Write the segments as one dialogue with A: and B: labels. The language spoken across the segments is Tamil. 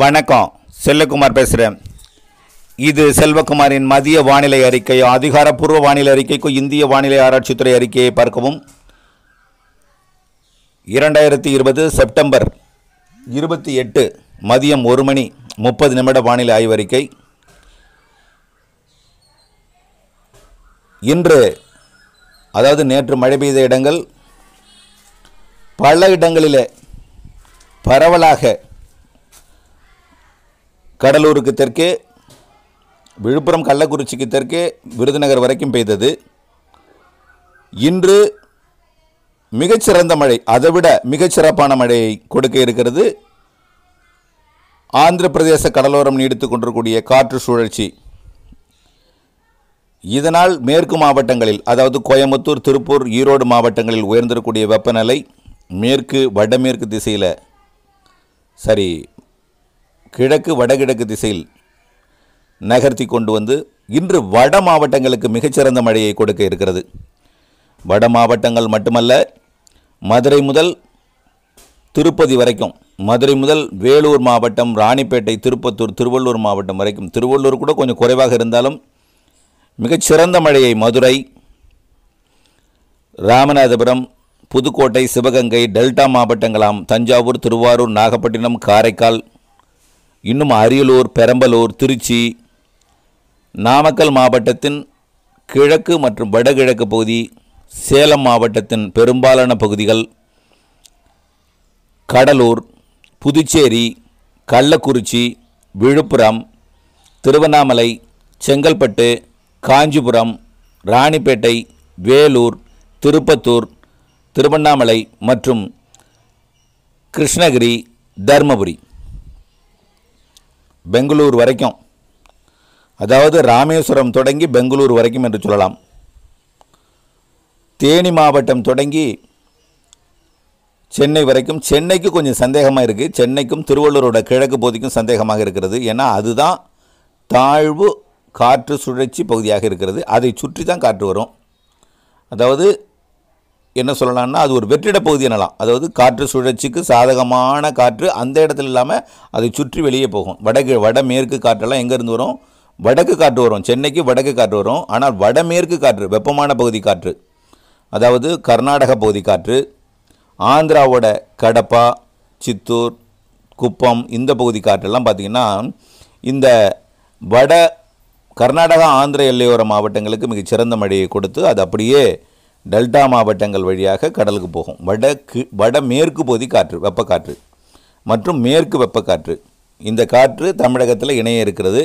A: வணக்கம் செல்லகுமார் பேசுகிறேன் இது செல்வகுமாரின் மதிய வானிலை அறிக்கை அதிகாரப்பூர்வ வானிலை அறிக்கைக்கு இந்திய வானிலை ஆராய்ச்சித்துறை அறிக்கையை பார்க்கவும் இரண்டாயிரத்தி இருபது செப்டம்பர் இருபத்தி எட்டு மதியம் ஒரு மணி முப்பது நிமிட வானிலை ஆய்வறிக்கை இன்று அதாவது நேற்று மழை பெய்த இடங்கள் பல இடங்களிலே பரவலாக கடலூருக்கு தெற்கே விழுப்புரம் கள்ளக்குறிச்சிக்கு தெற்கே விருதுநகர் வரைக்கும் பெய்தது இன்று மிகச்சிறந்த மழை அதைவிட மிகச்சிறப்பான மழையை கொடுக்க இருக்கிறது ஆந்திர பிரதேச கடலோரம் நீடித்து கொண்டிருக்கூடிய காற்று சுழற்சி இதனால் மேற்கு மாவட்டங்களில் அதாவது கோயம்புத்தூர் திருப்பூர் ஈரோடு மாவட்டங்களில் உயர்ந்திருக்கக்கூடிய வெப்பநிலை மேற்கு வடமேற்கு திசையில் சரி கிழக்கு வடகிழக்கு திசையில் நகர்த்தி கொண்டு வந்து இன்று வட மாவட்டங்களுக்கு மிகச்சிறந்த மழையை கொடுக்க இருக்கிறது வட மாவட்டங்கள் மட்டுமல்ல மதுரை முதல் திருப்பதி வரைக்கும் மதுரை முதல் வேலூர் மாவட்டம் ராணிப்பேட்டை திருப்பத்தூர் திருவள்ளூர் மாவட்டம் வரைக்கும் திருவள்ளூர் கூட கொஞ்சம் குறைவாக இருந்தாலும் மிகச்சிறந்த மழையை மதுரை ராமநாதபுரம் புதுக்கோட்டை சிவகங்கை டெல்டா மாவட்டங்களாம் தஞ்சாவூர் திருவாரூர் நாகப்பட்டினம் காரைக்கால் இன்னும் அரியலூர் பெரம்பலூர் திருச்சி நாமக்கல் மாவட்டத்தின் கிழக்கு மற்றும் வடகிழக்கு பகுதி சேலம் மாவட்டத்தின் பெரும்பாலான பகுதிகள் கடலூர் புதுச்சேரி கள்ளக்குறிச்சி விழுப்புரம் திருவண்ணாமலை செங்கல்பட்டு காஞ்சிபுரம் ராணிப்பேட்டை வேலூர் திருப்பத்தூர் திருவண்ணாமலை மற்றும் கிருஷ்ணகிரி தர்மபுரி பெங்களூர் வரைக்கும் அதாவது ராமேஸ்வரம் தொடங்கி பெங்களூர் வரைக்கும் என்று சொல்லலாம் தேனி மாவட்டம் தொடங்கி சென்னை வரைக்கும் சென்னைக்கு கொஞ்சம் சந்தேகமாக இருக்குது சென்னைக்கும் திருவள்ளூரோட கிழக்கு பகுதிக்கும் சந்தேகமாக இருக்கிறது ஏன்னா அதுதான் தாழ்வு காற்று சுழற்சி பகுதியாக இருக்கிறது அதை சுற்றி தான் காற்று வரும் அதாவது என்ன சொல்லலாம்னா அது ஒரு வெற்றிட பகுதி எனலாம் அதாவது காற்று சுழற்சிக்கு சாதகமான காற்று அந்த இடத்துல இல்லாமல் அதை சுற்றி வெளியே போகும் வடக்கு வடமேற்கு காற்றெல்லாம் எங்கேருந்து வரும் வடக்கு காற்று வரும் சென்னைக்கு வடக்கு காற்று வரும் ஆனால் வடமேற்கு காற்று வெப்பமான பகுதி காற்று அதாவது கர்நாடக பகுதி காற்று ஆந்திராவோட கடப்பா சித்தூர் குப்பம் இந்த பகுதி காற்றெல்லாம் பார்த்திங்கன்னா இந்த வட கர்நாடகா ஆந்திர எல்லையோர மாவட்டங்களுக்கு மிகச்சிறந்த மழையை கொடுத்து அது அப்படியே டெல்டா மாவட்டங்கள் வழியாக கடலுக்கு போகும் வடக்கு வட மேற்கு பகுதி காற்று வெப்பக்காற்று மற்றும் மேற்கு வெப்பக்காற்று இந்த காற்று தமிழகத்தில் இணைய இருக்கிறது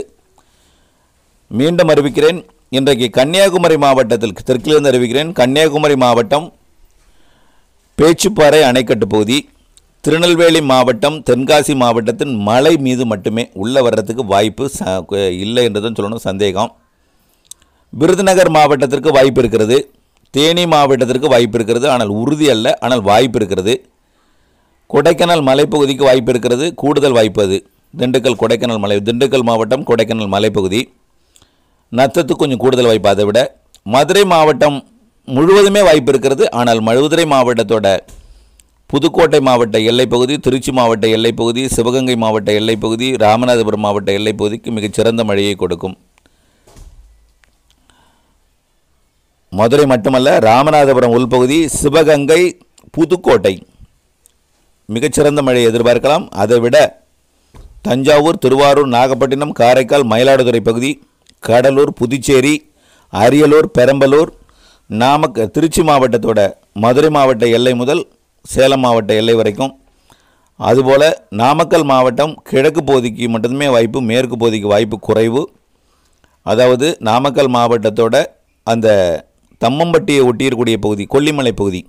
A: மீண்டும் அறிவிக்கிறேன் இன்றைக்கு கன்னியாகுமரி மாவட்டத்தில் தெற்கிலிருந்து அறிவிக்கிறேன் கன்னியாகுமரி மாவட்டம் பேச்சுப்பாறை அணைக்கட்டு பகுதி திருநெல்வேலி மாவட்டம் தென்காசி மாவட்டத்தின் மலை மீது மட்டுமே உள்ளே வர்றதுக்கு வாய்ப்பு ச இல்லை என்றுதான் சொல்லணும் சந்தேகம் விருதுநகர் மாவட்டத்திற்கு வாய்ப்பு இருக்கிறது தேனி மாவட்டத்திற்கு வாய்ப்பு இருக்கிறது ஆனால் உறுதி அல்ல ஆனால் வாய்ப்பு இருக்கிறது கொடைக்கானல் மலைப்பகுதிக்கு வாய்ப்பு இருக்கிறது கூடுதல் வாய்ப்பு அது திண்டுக்கல் கொடைக்கானல் மலை திண்டுக்கல் மாவட்டம் கொடைக்கானல் மலைப்பகுதி நத்தத்துக்கு கொஞ்சம் கூடுதல் வாய்ப்பு அதை விட மதுரை மாவட்டம் முழுவதுமே வாய்ப்பு இருக்கிறது ஆனால் மழுதுரை மாவட்டத்தோட புதுக்கோட்டை மாவட்ட எல்லைப்பகுதி திருச்சி மாவட்ட எல்லைப்பகுதி சிவகங்கை மாவட்ட எல்லைப்பகுதி ராமநாதபுரம் மாவட்ட எல்லைப்பகுதிக்கு மிகச்சிறந்த மழையை கொடுக்கும் மதுரை மட்டுமல்ல ராமநாதபுரம் உள்பகுதி சிவகங்கை புதுக்கோட்டை மிகச்சிறந்த மழையை எதிர்பார்க்கலாம் அதைவிட தஞ்சாவூர் திருவாரூர் நாகப்பட்டினம் காரைக்கால் மயிலாடுதுறை பகுதி கடலூர் புதுச்சேரி அரியலூர் பெரம்பலூர் நாமக்க திருச்சி மாவட்டத்தோட மதுரை மாவட்ட எல்லை முதல் சேலம் மாவட்ட எல்லை வரைக்கும் அதுபோல் நாமக்கல் மாவட்டம் கிழக்கு பகுதிக்கு மட்டுமே வாய்ப்பு மேற்கு பகுதிக்கு வாய்ப்பு குறைவு அதாவது நாமக்கல் மாவட்டத்தோட அந்த தம்மம்பட்டியை ஒட்டியிருக்கூடிய பகுதி கொல்லிமலை பகுதி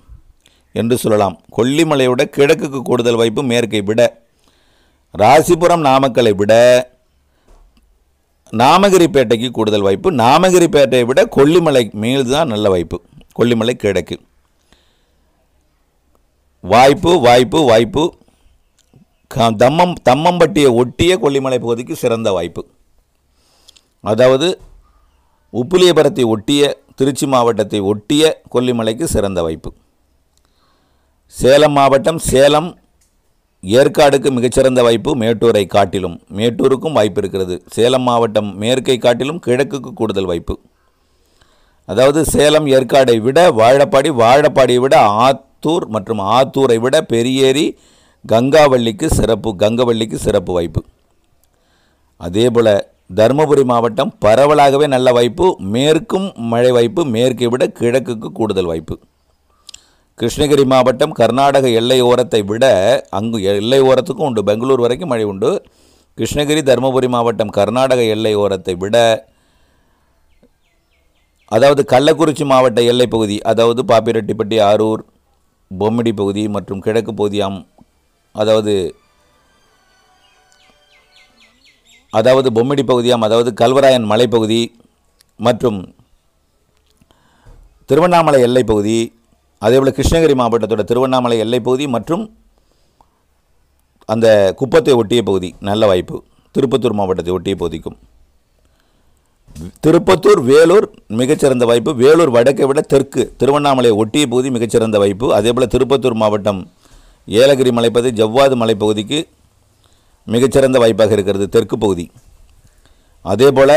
A: என்று சொல்லலாம் கொல்லிமலையோட கிழக்குக்கு கூடுதல் வாய்ப்பு மேற்கை விட ராசிபுரம் நாமக்கலை விட நாமகிரிப்பேட்டைக்கு கூடுதல் வாய்ப்பு நாமகிரிப்பேட்டையை விட கொல்லிமலை மேல் தான் நல்ல வாய்ப்பு கொல்லிமலை கிழக்கு வாய்ப்பு வாய்ப்பு வாய்ப்பு தம்மம் தம்மம்பட்டியை ஒட்டிய கொல்லிமலை பகுதிக்கு சிறந்த வாய்ப்பு அதாவது உப்புலியபுரத்தை ஒட்டிய திருச்சி மாவட்டத்தை ஒட்டிய கொல்லிமலைக்கு சிறந்த வாய்ப்பு சேலம் மாவட்டம் சேலம் ஏற்காடுக்கு மிகச்சிறந்த வாய்ப்பு மேட்டூரை காட்டிலும் மேட்டூருக்கும் வாய்ப்பு இருக்கிறது சேலம் மாவட்டம் மேற்கை காட்டிலும் கிழக்குக்கு கூடுதல் வாய்ப்பு அதாவது சேலம் ஏற்காடை விட வாழப்பாடி வாழப்பாடியை விட ஆத்தூர் மற்றும் ஆத்தூரை விட பெரியேரி கங்காவள்ளிக்கு சிறப்பு கங்கவள்ளிக்கு சிறப்பு வாய்ப்பு அதே போல் தருமபுரி மாவட்டம் பரவலாகவே நல்ல வாய்ப்பு மேற்கும் மழை வாய்ப்பு மேற்கை விட கிழக்குக்கு கூடுதல் வாய்ப்பு கிருஷ்ணகிரி மாவட்டம் கர்நாடக எல்லை ஓரத்தை விட அங்கு எல்லை ஓரத்துக்கும் உண்டு பெங்களூர் வரைக்கும் மழை உண்டு கிருஷ்ணகிரி தருமபுரி மாவட்டம் கர்நாடக எல்லை ஓரத்தை விட அதாவது கள்ளக்குறிச்சி மாவட்ட எல்லை பகுதி அதாவது பாப்பிரெட்டிப்பட்டி ஆரூர் பொம்மிடி பகுதி மற்றும் கிழக்கு பகுதியாம் அதாவது அதாவது பொம்மிடி பகுதியாம் அதாவது கல்வராயன் மலைப்பகுதி மற்றும் திருவண்ணாமலை எல்லைப்பகுதி அதேபோல் கிருஷ்ணகிரி மாவட்டத்தோட திருவண்ணாமலை எல்லைப்பகுதி மற்றும் அந்த குப்பத்தை ஒட்டிய பகுதி நல்ல வாய்ப்பு திருப்பத்தூர் மாவட்டத்தை ஒட்டிய பகுதிக்கும் திருப்பத்தூர் வேலூர் மிகச்சிறந்த வாய்ப்பு வேலூர் வடக்கை விட தெற்கு திருவண்ணாமலை ஒட்டிய பகுதி மிகச்சிறந்த வாய்ப்பு அதேபோல் திருப்பத்தூர் மாவட்டம் ஏலகிரி மலைப்பகுதி ஜவ்வாது மலைப்பகுதிக்கு மிகச்சிறந்த வாய்ப்பாக இருக்கிறது தெற்கு பகுதி அதே போல்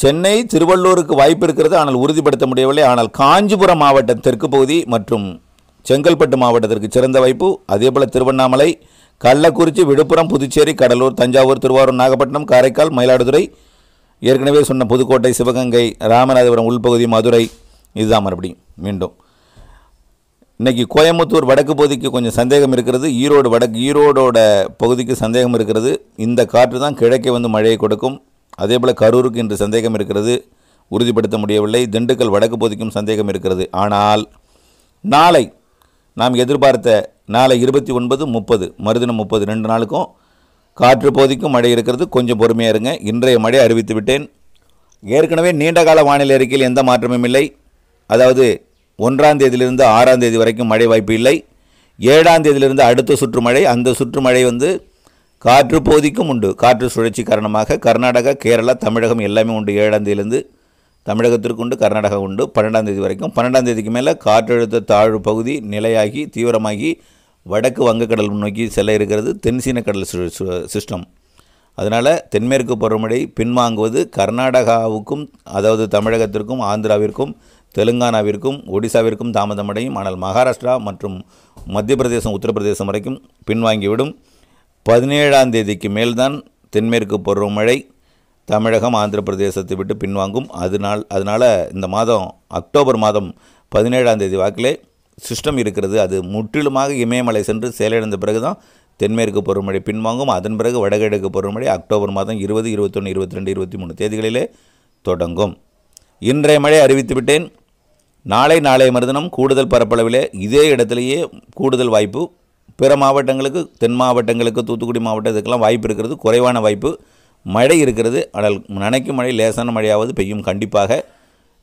A: சென்னை திருவள்ளூருக்கு வாய்ப்பு இருக்கிறது ஆனால் உறுதிப்படுத்த முடியவில்லை ஆனால் காஞ்சிபுரம் மாவட்டம் தெற்கு பகுதி மற்றும் செங்கல்பட்டு மாவட்டத்திற்கு சிறந்த வாய்ப்பு அதேபோல் திருவண்ணாமலை கள்ளக்குறிச்சி விழுப்புரம் புதுச்சேரி கடலூர் தஞ்சாவூர் திருவாரூர் நாகப்பட்டினம் காரைக்கால் மயிலாடுதுறை ஏற்கனவே சொன்ன புதுக்கோட்டை சிவகங்கை ராமநாதபுரம் உள்பகுதி மதுரை இதுதான் மறுபடியும் மீண்டும் இன்றைக்கி கோயம்புத்தூர் வடக்கு பகுதிக்கு கொஞ்சம் சந்தேகம் இருக்கிறது ஈரோடு வடக்கு ஈரோடோட பகுதிக்கு சந்தேகம் இருக்கிறது இந்த காற்று தான் கிழக்கே வந்து மழையை கொடுக்கும் அதே போல் கரூருக்கு இன்று சந்தேகம் இருக்கிறது உறுதிப்படுத்த முடியவில்லை திண்டுக்கல் வடக்கு பகுதிக்கும் சந்தேகம் இருக்கிறது ஆனால் நாளை நாம் எதிர்பார்த்த நாளை இருபத்தி ஒன்பது முப்பது மறுதினம் முப்பது ரெண்டு நாளுக்கும் காற்று பகுதிக்கும் மழை இருக்கிறது கொஞ்சம் பொறுமையாக இருங்க இன்றைய மழை அறிவித்து விட்டேன் ஏற்கனவே நீண்டகால வானிலை அறிக்கையில் எந்த மாற்றமும் இல்லை அதாவது ஒன்றாம் தேதியிலிருந்து ஆறாம் தேதி வரைக்கும் மழை வாய்ப்பு இல்லை ஏழாம் தேதியிலிருந்து அடுத்த சுற்று மழை அந்த சுற்று மழை வந்து காற்று போதிக்கும் உண்டு காற்று சுழற்சி காரணமாக கர்நாடகா கேரளா தமிழகம் எல்லாமே உண்டு ஏழாம் தேதியிலிருந்து தமிழகத்திற்கு உண்டு கர்நாடகா உண்டு பன்னெண்டாம் தேதி வரைக்கும் பன்னெண்டாம் தேதிக்கு மேலே காற்றழுத்த தாழ்வு பகுதி நிலையாகி தீவிரமாகி வடக்கு வங்கக்கடல் நோக்கி செல்ல இருக்கிறது தென்சீன கடல் சிஸ்டம் அதனால் தென்மேற்கு பருவமழை பின்வாங்குவது கர்நாடகாவுக்கும் அதாவது தமிழகத்திற்கும் ஆந்திராவிற்கும் தெலுங்கானாவிற்கும் ஒடிசாவிற்கும் தாமதமடையும் ஆனால் மகாராஷ்டிரா மற்றும் மத்திய பிரதேசம் உத்தரப்பிரதேசம் வரைக்கும் பின்வாங்கிவிடும் பதினேழாம் தேதிக்கு மேல்தான் தென்மேற்கு பருவமழை தமிழகம் ஆந்திர பிரதேசத்தை விட்டு பின்வாங்கும் அதனால் அதனால் இந்த மாதம் அக்டோபர் மாதம் பதினேழாம் தேதி வாக்கிலே சிஸ்டம் இருக்கிறது அது முற்றிலுமாக இமயமலை சென்று செயலிழந்த பிறகு தான் தென்மேற்கு பருவமழை பின்வாங்கும் அதன் பிறகு வடகிழக்கு பருவமழை அக்டோபர் மாதம் இருபது இருபத்தொன்று இருபத்தி ரெண்டு இருபத்தி மூணு தேதிகளிலே தொடங்கும் இன்றைய மழை அறிவித்து விட்டேன் நாளை நாளை மறுதினம் கூடுதல் பரப்பளவிலே இதே இடத்துலையே கூடுதல் வாய்ப்பு பிற மாவட்டங்களுக்கு தென் மாவட்டங்களுக்கு தூத்துக்குடி மாவட்டம் இதுக்கெல்லாம் வாய்ப்பு இருக்கிறது குறைவான வாய்ப்பு மழை இருக்கிறது ஆனால் நினைக்கும் மழை லேசான மழையாவது பெய்யும் கண்டிப்பாக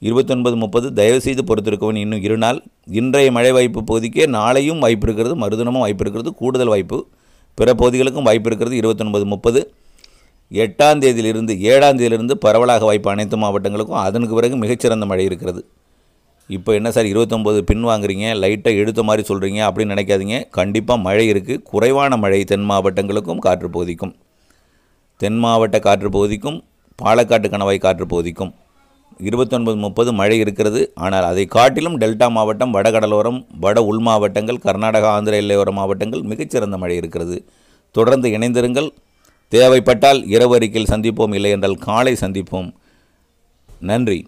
A: இருபத்தொன்பது முப்பது தயவுசெய்து பொறுத்திருக்கவன் இன்னும் இரு நாள் இன்றைய மழை வாய்ப்பு பகுதிக்கே நாளையும் வாய்ப்பு இருக்கிறது மறுதினமும் வாய்ப்பு இருக்கிறது கூடுதல் வாய்ப்பு பிற பகுதிகளுக்கும் வாய்ப்பு இருக்கிறது இருபத்தொன்பது முப்பது எட்டாம் தேதியிலிருந்து ஏழாம் தேதியிலிருந்து பரவலாக வாய்ப்பு அனைத்து மாவட்டங்களுக்கும் அதனுக்கு பிறகு மிகச்சிறந்த மழை இருக்கிறது இப்போ என்ன சார் இருபத்தொம்போது பின் வாங்குறீங்க லைட்டாக எடுத்த மாதிரி சொல்கிறீங்க அப்படின்னு நினைக்காதீங்க கண்டிப்பாக மழை இருக்குது குறைவான மழை தென் மாவட்டங்களுக்கும் காற்று பகுதிக்கும் தென் மாவட்ட காற்று பகுதிக்கும் பாலக்காட்டு கணவாய் காற்று பகுதிக்கும் இருபத்தொன்பது முப்பது மழை இருக்கிறது ஆனால் அதை காட்டிலும் டெல்டா மாவட்டம் வடகடலோரம் வட உள் மாவட்டங்கள் கர்நாடகா ஆந்திர எல்லையோர மாவட்டங்கள் மிகச்சிறந்த மழை இருக்கிறது தொடர்ந்து இணைந்திருங்கள் தேவைப்பட்டால் இரவு அறிக்கையில் சந்திப்போம் இல்லை என்றால் காலை சந்திப்போம் நன்றி